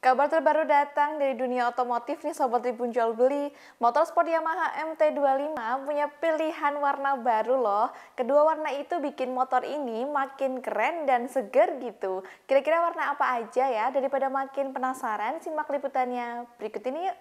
Kabar terbaru datang dari dunia otomotif nih Sobat Tribun Jual Beli. Motorsport Yamaha MT25 punya pilihan warna baru loh. Kedua warna itu bikin motor ini makin keren dan seger gitu. Kira-kira warna apa aja ya? Daripada makin penasaran, simak liputannya berikut ini yuk.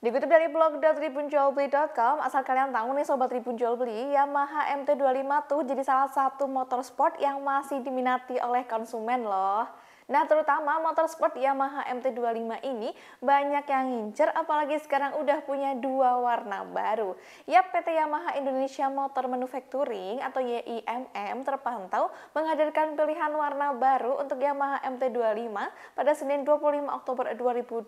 Dikutip dari blog.tribunjualbeli.com, asal kalian tahu nih Sobat Tribun Jual Beli, Yamaha MT25 tuh jadi salah satu motorsport yang masih diminati oleh konsumen loh. Nah, terutama motor sport Yamaha MT25 ini banyak yang ngincer apalagi sekarang udah punya dua warna baru. Yap, PT Yamaha Indonesia Motor Manufacturing atau YIMM terpantau menghadirkan pilihan warna baru untuk Yamaha MT25 pada Senin 25 Oktober 2021.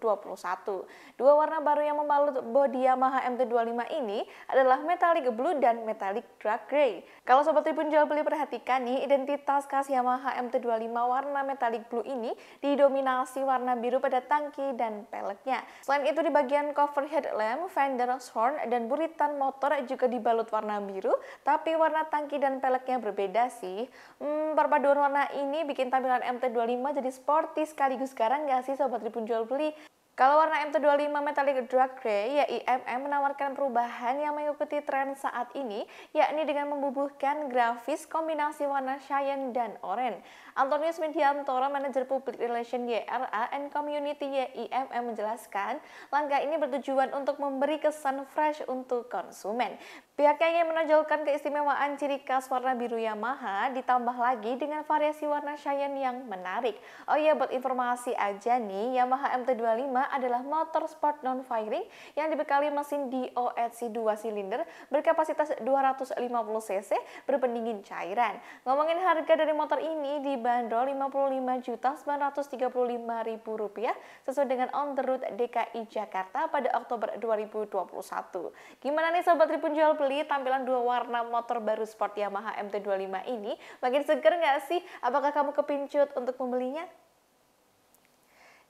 Dua warna baru yang membalut bodi Yamaha MT25 ini adalah metallic blue dan metallic dark gray. Kalau sobat Tribun Jual Beli perhatikan nih, identitas khas Yamaha MT25 warna metallic blue ini didominasi warna biru pada tangki dan peleknya. Selain itu di bagian cover headlamp, fender, horn, dan buritan motor juga dibalut warna biru, tapi warna tangki dan peleknya berbeda sih. Hmm, perpaduan warna ini bikin tampilan MT25 jadi sporty sekaligus sekarang nggak sih Sobat Tribun Jual Beli? Kalau warna m 25 Metallic Dark Grey, ya IMM menawarkan perubahan yang mengikuti tren saat ini, yakni dengan membubuhkan grafis kombinasi warna cyan dan orange. Antonius Mediantoro, manajer public relation YRA and community YIMM menjelaskan, langkah ini bertujuan untuk memberi kesan fresh untuk konsumen. Pihaknya ingin menonjolkan keistimewaan ciri khas warna biru Yamaha, ditambah lagi dengan variasi warna cyan yang menarik. Oh iya, buat informasi aja nih, Yamaha MT25 adalah motor sport non-firing yang dibekali mesin DOHC 2 silinder berkapasitas 250 cc berpendingin cairan. Ngomongin harga dari motor ini dibanderol Rp55.935.000 sesuai dengan on the road DKI Jakarta pada Oktober 2021. Gimana nih Sobat Tribun Jual Beli tampilan dua warna motor baru sport Yamaha MT25 ini? Makin seger nggak sih? Apakah kamu kepincut untuk membelinya?